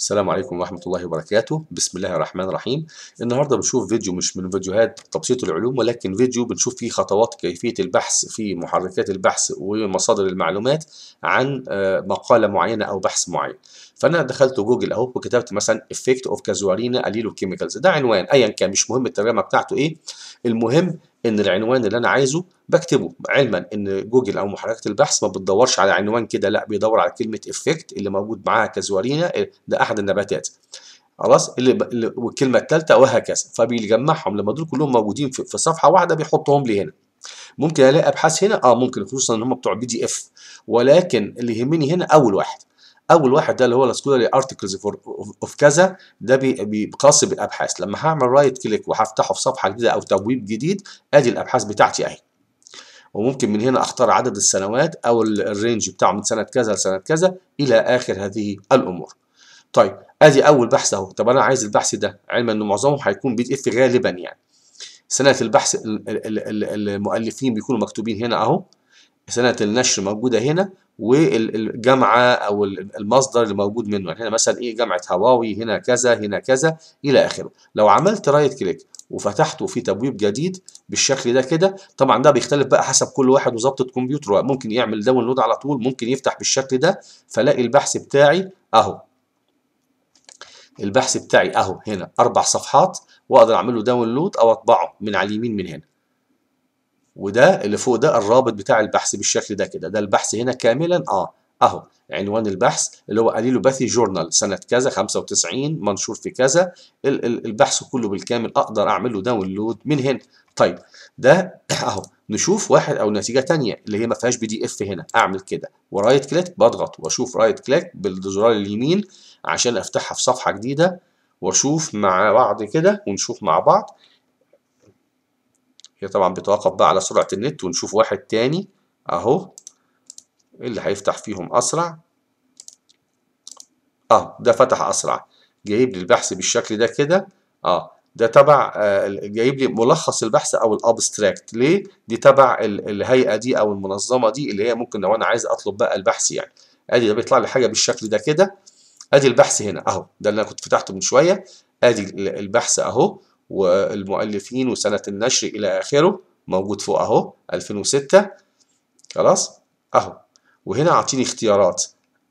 السلام عليكم ورحمة الله وبركاته بسم الله الرحمن الرحيم النهاردة بنشوف فيديو مش من فيديوهات تبسيط العلوم ولكن فيديو بنشوف فيه خطوات كيفية البحث في محركات البحث ومصادر المعلومات عن آه، مقالة معينة أو بحث معين فأنا دخلت جوجل أهو وكتبت مثلا effect of casuarina allelo chemicals ده عنوان أيا كان مش مهم الترجمة بتاعته إيه المهم ان العنوان اللي انا عايزه بكتبه علما ان جوجل او محركات البحث ما بتدورش على عنوان كده لا بيدور على كلمه افكت اللي موجود معاها كزوارينا إيه، ده احد النباتات خلاص اللي, والكلمه الثالثه وهكذا فبيجمعهم لما دول كلهم موجودين في, في صفحه واحده بيحطهم لي هنا ممكن الاقي ابحاث هنا اه ممكن خصوصا ان هم بتوع بي دي اف ولكن اللي يهمني هنا اول واحد اول واحد ده اللي هو السكولاري ارتكلز اوف كذا ده بيقص بالابحاث لما هعمل رايت كليك وهفتحه في صفحه جديده او تبويب جديد ادي الابحاث بتاعتي اهي وممكن من هنا اختار عدد السنوات او الرينج بتاعه من سنه كذا لسنه كذا الى اخر هذه الامور طيب ادي اول بحث اهو طب انا عايز البحث ده علما انه معظمه هيكون بي دي اف غالبا يعني سنه البحث المؤلفين بيكونوا مكتوبين هنا اهو سنه النشر موجوده هنا والجامعه او المصدر اللي موجود منه يعني هنا مثلا ايه جامعه هواوي هنا كذا هنا كذا الى اخره لو عملت رايت كليك وفتحته في تبويب جديد بالشكل ده كده طبعا ده بيختلف بقى حسب كل واحد وظبطه كمبيوتره ممكن يعمل داونلود على طول ممكن يفتح بالشكل ده فلاقي البحث بتاعي اهو البحث بتاعي اهو هنا اربع صفحات واقدر اعمل له داونلود او اطبعه من على اليمين من هنا وده اللي فوق ده الرابط بتاع البحث بالشكل ده كده ده البحث هنا كاملا اه اهو عنوان البحث اللي هو باثي جورنال سنه كذا 95 منشور في كذا البحث كله بالكامل اقدر اعمل له داونلود من هنا طيب ده اهو نشوف واحد او نتيجه ثانيه اللي هي ما فيهاش بي دي اف هنا اعمل كده ورايت كليك بضغط واشوف رايت كليك بالزرار اليمين عشان افتحها في صفحه جديده واشوف مع بعض كده ونشوف مع بعض هي طبعا بتوقف بقى على سرعة النت ونشوف واحد تاني اهو اللي هيفتح فيهم اسرع اه ده فتح اسرع جايب لي البحث بالشكل ده كده اه ده تبع آه جايب لي ملخص البحث او الابستراكت ليه دي تبع الهيئه دي او المنظمه دي اللي هي ممكن لو انا عايز اطلب بقى البحث يعني ادي ده بيطلع لي حاجه بالشكل ده كده ادي البحث هنا اهو ده اللي انا كنت فتحته من شويه ادي البحث اهو والمؤلفين وسنة النشر إلى آخره موجود فوق أهو 2006 خلاص أهو وهنا أعطيني اختيارات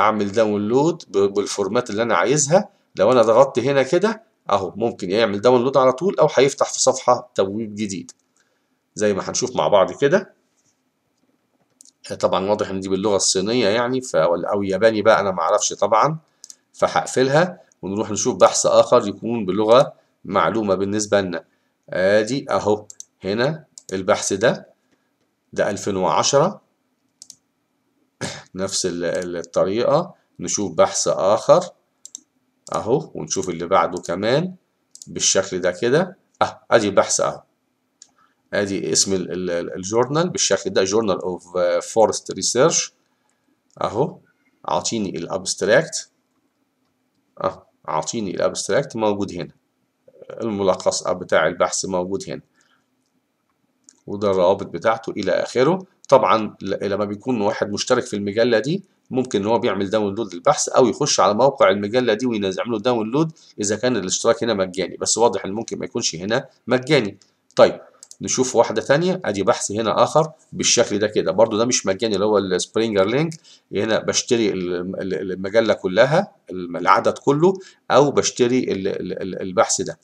أعمل داونلود بالفورمات اللي أنا عايزها لو أنا ضغطت هنا كده أهو ممكن يعمل داونلود على طول أو هيفتح في صفحة تبويب جديد زي ما هنشوف مع بعض كده طبعا واضح ان دي باللغه الصينيه يعني ف او ياباني بقى انا ما اعرفش طبعا فهقفلها ونروح نشوف بحث اخر يكون بلغه معلومة بالنسبة لنا ادي اهو هنا البحث ده ده 2010 نفس الطريقة نشوف بحث آخر أهو ونشوف اللي بعده كمان بالشكل ده كده أه أدي بحث أهو أدي اسم الجورنال بالشكل ده جورنال أوف فورست ريسيرش أهو عاطيني الأبستراكت أه عاطيني الأبستراكت موجود هنا الملخص بتاع البحث موجود هنا وده الروابط بتاعته الى اخره طبعا لما بيكون واحد مشترك في المجله دي ممكن ان هو بيعمل داونلود للبحث او يخش على موقع المجله دي ويعمل له داونلود اذا كان الاشتراك هنا مجاني بس واضح ان ممكن ما يكونش هنا مجاني طيب نشوف واحدة تانية ادي بحث هنا اخر بالشكل ده كده برضو ده مش مجاني اللي هو السبرينجر لينك هنا بشتري المجلة كلها العدد كله او بشتري البحث ده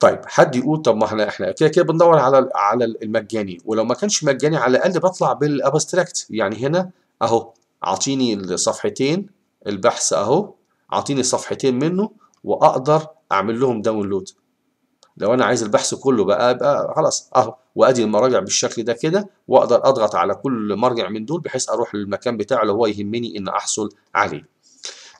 طيب حد يقول طب ما احنا احنا كده كده بندور على على المجاني ولو ما كانش مجاني على الاقل بطلع بالابستراكت يعني هنا اهو اعطيني الصفحتين البحث اهو اعطيني صفحتين منه واقدر اعمل لهم داونلود لو انا عايز البحث كله بقى يبقى خلاص اهو وادي المراجع بالشكل ده كده واقدر اضغط على كل مرجع من دول بحيث اروح للمكان بتاعه اللي هو يهمني ان احصل عليه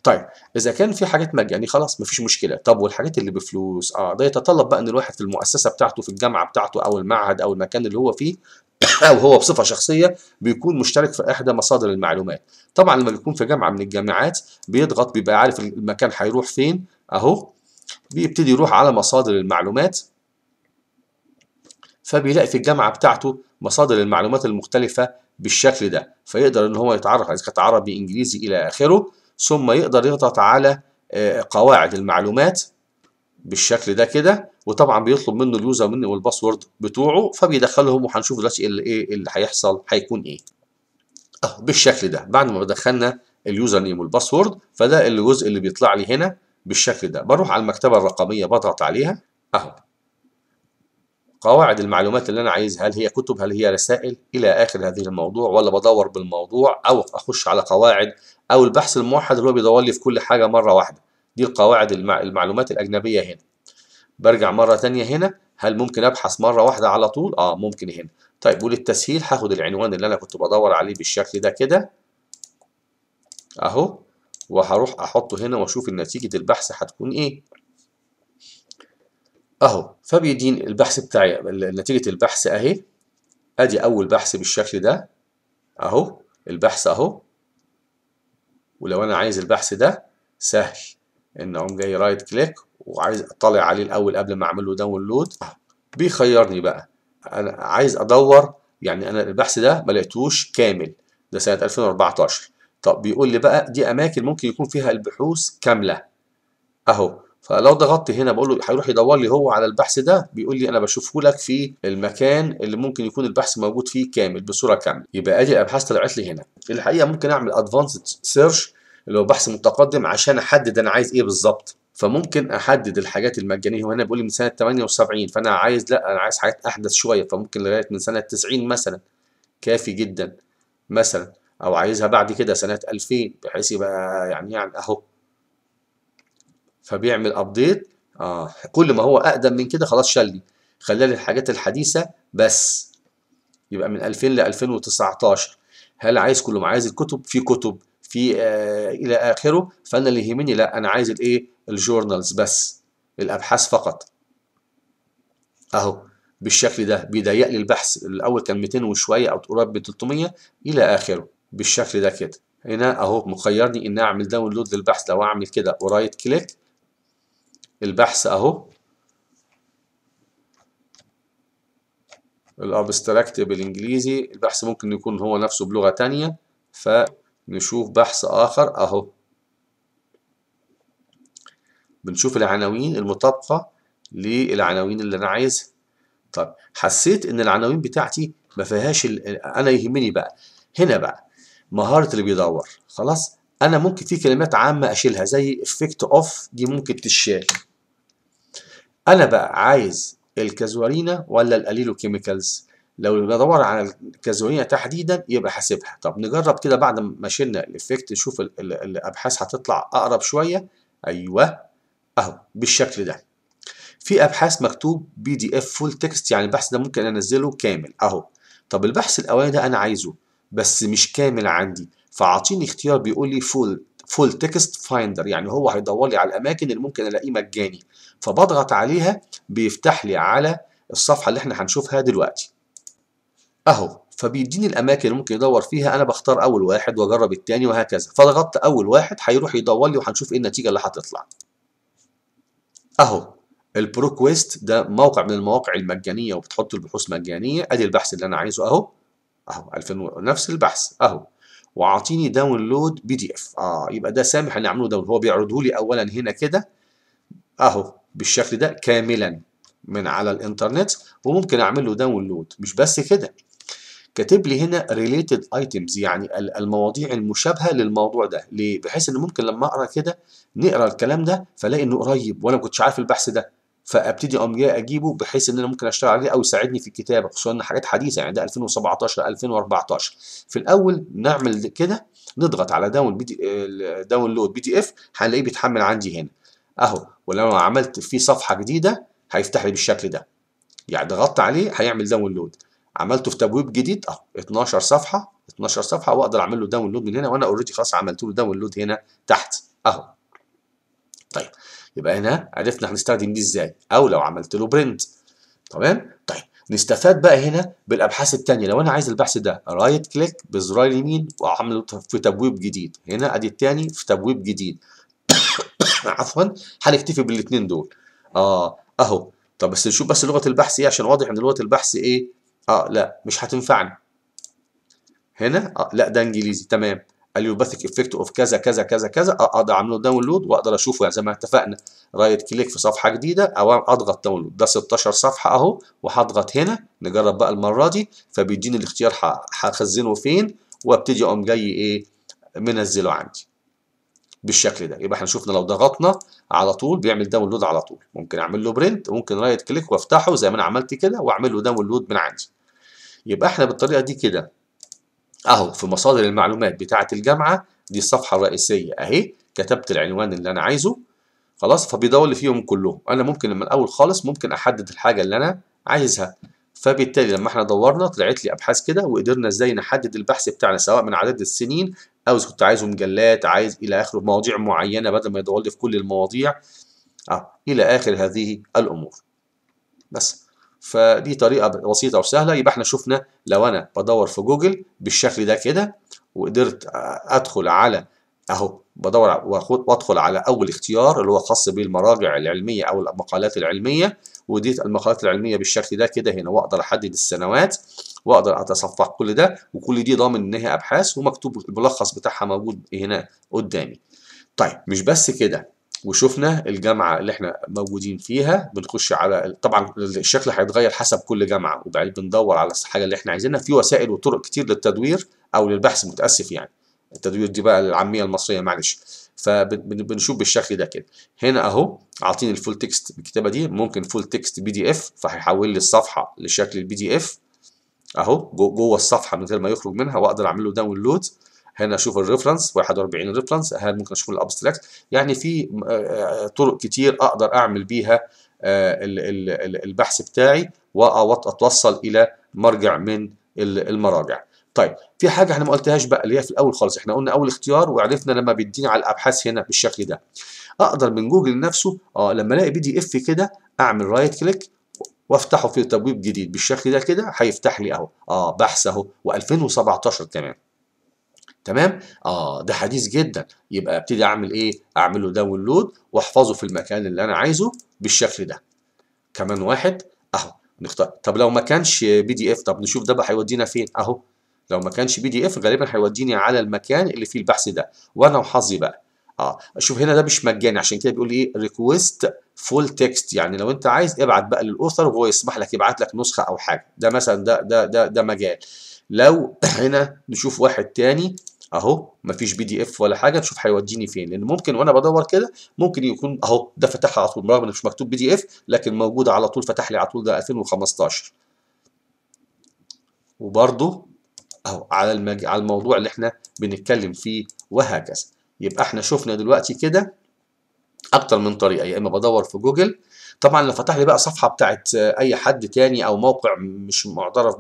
طيب اذا كان في حاجات مجاني يعني خلاص مفيش مشكله طب والحاجات اللي بفلوس اه ده يتطلب بقى ان الواحد في المؤسسه بتاعته في الجامعه بتاعته او المعهد او المكان اللي هو فيه او هو بصفه شخصيه بيكون مشترك في احدى مصادر المعلومات طبعا لما بيكون في جامعه من الجامعات بيضغط بيبقى عارف المكان هيروح فين اهو بيبتدي يروح على مصادر المعلومات فبيلاقي في الجامعه بتاعته مصادر المعلومات المختلفه بالشكل ده فيقدر ان هو يتعرف اذا كانت عربي انجليزي الى اخره ثم يقدر يضغط على آه، قواعد المعلومات بالشكل ده كده وطبعا بيطلب منه اليوزر مني والباسورد بتوعه فبيدخلهم وهنشوف دلوقتي ايه اللي إيه هيحصل هيكون ايه اهو بالشكل ده بعد ما دخلنا اليوزر نيم والباسورد فده الجزء اللي بيطلع لي هنا بالشكل ده بروح على المكتبه الرقميه بضغط عليها اهو قواعد المعلومات اللي انا عايزها هل هي كتب هل هي رسائل الى اخر هذه الموضوع ولا بدور بالموضوع او اخش على قواعد او البحث الموحد اللي هو بيدور لي في كل حاجه مره واحده دي القواعد المع... المعلومات الاجنبيه هنا برجع مره ثانيه هنا هل ممكن ابحث مره واحده على طول اه ممكن هنا طيب وللتسهيل هاخد العنوان اللي انا كنت بدور عليه بالشكل ده كده اهو وهروح احطه هنا واشوف نتيجه البحث هتكون ايه اهو فبيدين البحث بتاعي نتيجه البحث اهي ادي اول بحث بالشكل ده اهو البحث اهو ولو انا عايز البحث ده سهل ان اقوم جاي رايت كليك وعايز اطلع عليه الاول قبل ما اعمل له داونلود بيخيرني بقى انا عايز ادور يعني انا البحث ده ما لقيتوش كامل ده سنه 2014 طب بيقول لي بقى دي اماكن ممكن يكون فيها البحوث كامله اهو فلو ضغطت هنا بقول له هيروح يدور لي هو على البحث ده بيقول لي انا بشوفه لك في المكان اللي ممكن يكون البحث موجود فيه كامل بصوره كامله يبقى ادي الابحاث طلعت لي هنا الحقيقه ممكن اعمل ادفانسد سيرش اللي هو بحث متقدم عشان احدد انا عايز ايه بالظبط فممكن احدد الحاجات المجانيه هنا بيقول لي من سنه 78 فانا عايز لا انا عايز حاجات احدث شويه فممكن لغايه من سنه 90 مثلا كافي جدا مثلا او عايزها بعد كده سنه 2000 بحيث يبقى يعني يعني اهو فبيعمل ابديت اه كل ما هو اقدم من كده خلاص شال خلى لي الحاجات الحديثه بس يبقى من 2000 ل 2019 هل عايز كله عايز الكتب في كتب في آه الى اخره فانا اللي يهمني لا انا عايز الايه الجورنالز بس الابحاث فقط اهو بالشكل ده بيضيق لي البحث الاول كان 200 وشويه او قريب من 300 الى اخره بالشكل ده كده هنا اهو مخيرني ان اعمل داونلود للبحث لو اعمل كده ورايت كليك البحث اهو الابستراكت بالانجليزي البحث ممكن يكون هو نفسه بلغة ثانيه فنشوف بحث اخر اهو بنشوف العناوين المطابقة للعناوين اللي انا عايزها طب حسيت ان العناوين بتاعتي ما فيهاش انا يهمني بقى هنا بقى مهارة اللي بيدور خلاص انا ممكن في كلمات عامة اشيلها زي افكت اوف دي ممكن تشال انا بقى عايز الكازوارينا ولا الاليلو كيميكالز لو بدور على الكازوارينا تحديدا يبقى حاسبها طب نجرب كده بعد ما شلنا الافكت نشوف الابحاث هتطلع اقرب شويه ايوه اهو بالشكل ده في ابحاث مكتوب بي دي اف فول تكست يعني البحث ده ممكن انزله كامل اهو طب البحث الاولاني ده انا عايزه بس مش كامل عندي فاعطيني اختيار بيقول لي فول فول تكست فايندر يعني هو هيدور لي على الاماكن اللي ممكن الاقيه مجاني فبضغط عليها بيفتح لي على الصفحه اللي احنا هنشوفها دلوقتي اهو فبيديني الاماكن اللي ممكن يدور فيها انا بختار اول واحد واجرب الثاني وهكذا فضغطت اول واحد هيروح يدور لي وهنشوف ايه النتيجه اللي هتطلع اهو البروكويست ده موقع من المواقع المجانيه وبتحط البحوث مجانيه ادي البحث اللي انا عايزه اهو اهو 2000 نفس البحث اهو واعطيني داونلود بي دي اف اه يبقى ده سامح ان اعمله داونلود هو بيعرضه لي اولا هنا كده اهو بالشكل ده كاملا من على الانترنت وممكن اعمل له داونلود مش بس كده كاتب لي هنا ريليتد ايتمز يعني المواضيع المشابهه للموضوع ده ليه بحيث ان ممكن لما اقرا كده نقرا الكلام ده فلاقي انه قريب وانا ما كنتش عارف البحث ده فابتدي اقوم جاي اجيبه بحيث ان انا ممكن اشتغل عليه او يساعدني في الكتابه خصوصا ان حاجات حديثه يعني ده 2017 2014 في الاول نعمل كده نضغط على داون بي دي داونلود بي دي اف هنلاقيه بيتحمل عندي هنا اهو ولو عملت فيه صفحه جديده هيفتح لي بالشكل ده يعني ضغطت عليه هيعمل داونلود عملته في تبويب جديد اهو 12 صفحه 12 صفحه واقدر اعمل له داونلود من هنا وانا اوريدي خلاص عملت له داونلود هنا تحت اهو طيب يبقى هنا عرفنا هنستخدم دي ازاي او لو عملت له برنت تمام طيب نستفاد بقى هنا بالابحاث الثانيه لو انا عايز البحث ده رايت كليك بزرار اليمين واعمله في تبويب جديد هنا ادي الثاني في تبويب جديد عفوا هنكتفي بالاثنين دول اه اهو طب بس نشوف بس لغه البحث ايه عشان واضح ان لغه البحث ايه اه لا مش هتنفعني هنا آه لا ده انجليزي تمام اليوباثيك افكت اوف كذا كذا كذا كذا اقدر اعمل له داونلود واقدر اشوفه يعني زي ما اتفقنا رايت كليك في صفحه جديده او اضغط داونلود ده 16 صفحه اهو وهضغط هنا نجرب بقى المره دي فبيديني الاختيار هخزنه فين وابتدي اقوم جاي ايه منزله عندي بالشكل ده يبقى احنا شفنا لو ضغطنا على طول بيعمل داونلود على طول ممكن اعمل له برنت ممكن رايت كليك وافتحه زي ما انا عملت كده واعمل له داونلود من عندي يبقى احنا بالطريقه دي كده اهو في مصادر المعلومات بتاعه الجامعه دي الصفحه الرئيسيه اهي كتبت العنوان اللي انا عايزه خلاص فبيدور لي فيهم كلهم انا ممكن من الاول خالص ممكن احدد الحاجه اللي انا عايزها فبالتالي لما احنا دورنا طلعت لي ابحاث كده وقدرنا ازاي نحدد البحث بتاعنا سواء من عدد السنين او اذا كنت عايزه مجلات عايز الى اخره مواضيع معينه بدل ما يدور لي في كل المواضيع اه الى اخر هذه الامور بس فدي طريقه بسيطه وسهله يبقى احنا شفنا لو انا بدور في جوجل بالشكل ده كده وقدرت ادخل على اهو بدور وادخل على اول اختيار اللي هو خاص بالمراجع العلميه او المقالات العلميه وديت المقالات العلميه بالشكل ده كده هنا واقدر احدد السنوات واقدر اتصفح كل ده وكل دي ضامن ان هي ابحاث ومكتوب الملخص بتاعها موجود هنا قدامي. طيب مش بس كده وشفنا الجامعة اللي احنا موجودين فيها بنخش على طبعا الشكل هيتغير حسب كل جامعة وبعدين بندور على الحاجة اللي احنا عايزينها في وسائل وطرق كتير للتدوير او للبحث متأسف يعني التدوير دي بقى العامية المصرية معلش فبنشوف بالشكل ده كده هنا اهو عاطيني الفول تكست بالكتابة دي ممكن فول تكست بي دي اف فهيحول لي الصفحة لشكل البي دي اف اهو جوه الصفحة من غير ما يخرج منها واقدر اعمل له داونلود هنا اشوف الريفرنس 41 ريفرنس هل ممكن اشوف الابستراكت يعني في آه، آه، طرق كتير اقدر اعمل بيها آه، البحث بتاعي واتوصل الى مرجع من المراجع طيب في حاجه احنا ما قلتهاش بقى اللي هي في الاول خالص احنا قلنا اول اختيار وعرفنا لما بيديني على الابحاث هنا بالشكل ده اقدر من جوجل نفسه اه لما الاقي بي دي اف كده اعمل رايت كليك وافتحه في تبويب جديد بالشكل ده كده هيفتح لي اهو اه بحث اهو و2017 كمان تمام اه ده حديث جدا يبقى ابتدي اعمل ايه اعمله داونلود واحفظه في المكان اللي انا عايزه بالشكل ده كمان واحد اهو نختار طب لو ما كانش بي دي اف طب نشوف ده بقى هيودينا فين اهو لو ما كانش بي دي اف غالبا هيوديني على المكان اللي فيه البحث ده وانا وحظي بقى اه شوف هنا ده مش مجاني عشان كده بيقول لي ايه ريكويست فول تكست يعني لو انت عايز ابعت بقى للاوثر وهو يسمح لك يبعت لك نسخه او حاجه ده مثلا ده ده ده ده مجال لو هنا نشوف واحد تاني اهو مفيش بي دي اف ولا حاجه نشوف هيوديني فين لان ممكن وانا بدور كده ممكن يكون اهو ده فتحها على طول رغم ان مش مكتوب بي دي اف لكن موجود على طول فتح لي على طول ده 2015 وبرده اهو على المج... على الموضوع اللي احنا بنتكلم فيه وهكذا يبقى احنا شفنا دلوقتي كده اكتر من طريقه يا اما بدور في جوجل طبعا لو فتح لي بقى صفحه بتاعت اي حد تاني او موقع مش معترف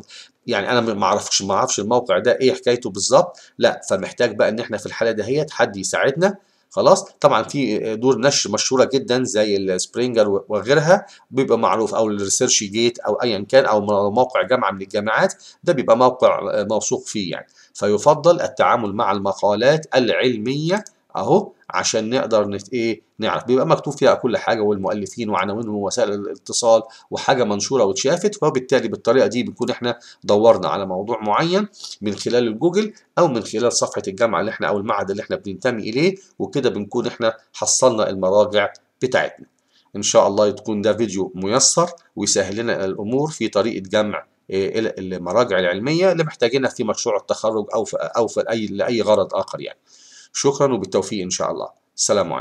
يعني انا ما اعرفش ما اعرفش الموقع ده ايه حكايته بالظبط لا فمحتاج بقى ان احنا في الحاله دهيت حد يساعدنا خلاص طبعا في دور نشر مشهوره جدا زي السبرينجر وغيرها بيبقى معروف او الريسيرش جيت او ايا كان او موقع جامعه من الجامعات ده بيبقى موقع آه، موثوق فيه يعني فيفضل التعامل مع المقالات العلميه اهو عشان نقدر نت ايه نعرف بيبقى مكتوب فيها كل حاجه والمؤلفين وعناوينهم ووسائل الاتصال وحاجه منشوره واتشافت وبالتالي بالطريقه دي بنكون احنا دورنا على موضوع معين من خلال الجوجل او من خلال صفحه الجامعه اللي احنا او المعهد اللي احنا بننتمي اليه وكده بنكون احنا حصلنا المراجع بتاعتنا ان شاء الله تكون ده فيديو ميسر ويسهل لنا الامور في طريقه جمع إيه، المراجع العلميه اللي محتاجينها في مشروع التخرج او في او في اي لاي غرض اخر يعني شكرا وبالتوفيق إن شاء الله السلام عليكم